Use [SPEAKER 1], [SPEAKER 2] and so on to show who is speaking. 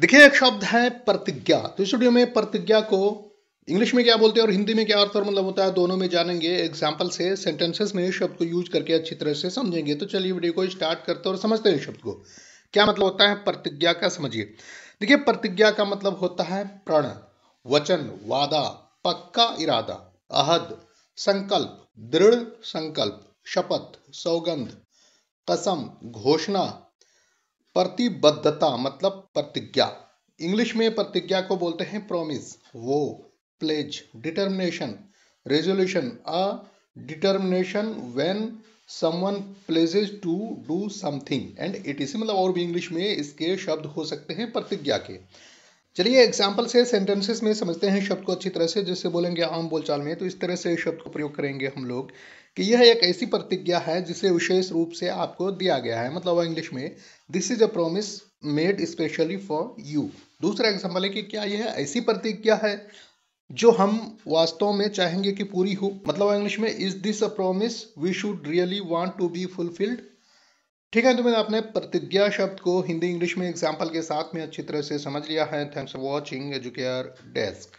[SPEAKER 1] देखिए एक शब्द है प्रतिज्ञा तो स्टूडियो में प्रतिज्ञा को इंग्लिश में क्या बोलते हैं और हिंदी में क्या अर्थ और मतलब होता है दोनों में जानेंगे एग्जाम्पल से सेंटेंसेस में शब्द को यूज करके अच्छी तरह से समझेंगे तो चलिए वीडियो को स्टार्ट करते हैं और समझते हैं शब्द को क्या मतलब होता है प्रतिज्ञा का समझिए देखिए प्रतिज्ञा का मतलब होता है प्रण वचन वादा पक्का इरादा अहद संकल्प दृढ़ संकल्प शपथ सौगंध कसम घोषणा प्रतिबद्धता मतलब प्रतिज्ञा इंग्लिश में प्रतिज्ञा को बोलते हैं प्रोमिस वो pledge determination resolution a determination when someone pledges to do something and it इसी मतलब और भी इंग्लिश में इसके शब्द हो सकते हैं प्रतिज्ञा के चलिए एग्जाम्पल से सेंटेंसेस में समझते हैं शब्द को अच्छी तरह से जिससे बोलेंगे आम बोलचाल में तो इस तरह से शब्द को प्रयोग करेंगे हम लोग कि यह एक ऐसी प्रतिज्ञा है जिसे विशेष रूप से आपको दिया गया है मतलब इंग्लिश में this is a promise made specially for you दूसरा एग्जाम्पल है कि क्या यह ऐसी प्रतिज्ञा है जो हम वास्तव में चाहेंगे कि पूरी हो मतलब इंग्लिश में is this a promise we should really want to be fulfilled ठीक है तो मैंने आपने प्रतिज्ञा शब्द को हिंदी इंग्लिश में एग्जाम्पल के साथ में अच्छी तरह से समझ लिया है thanks for watching Educare desk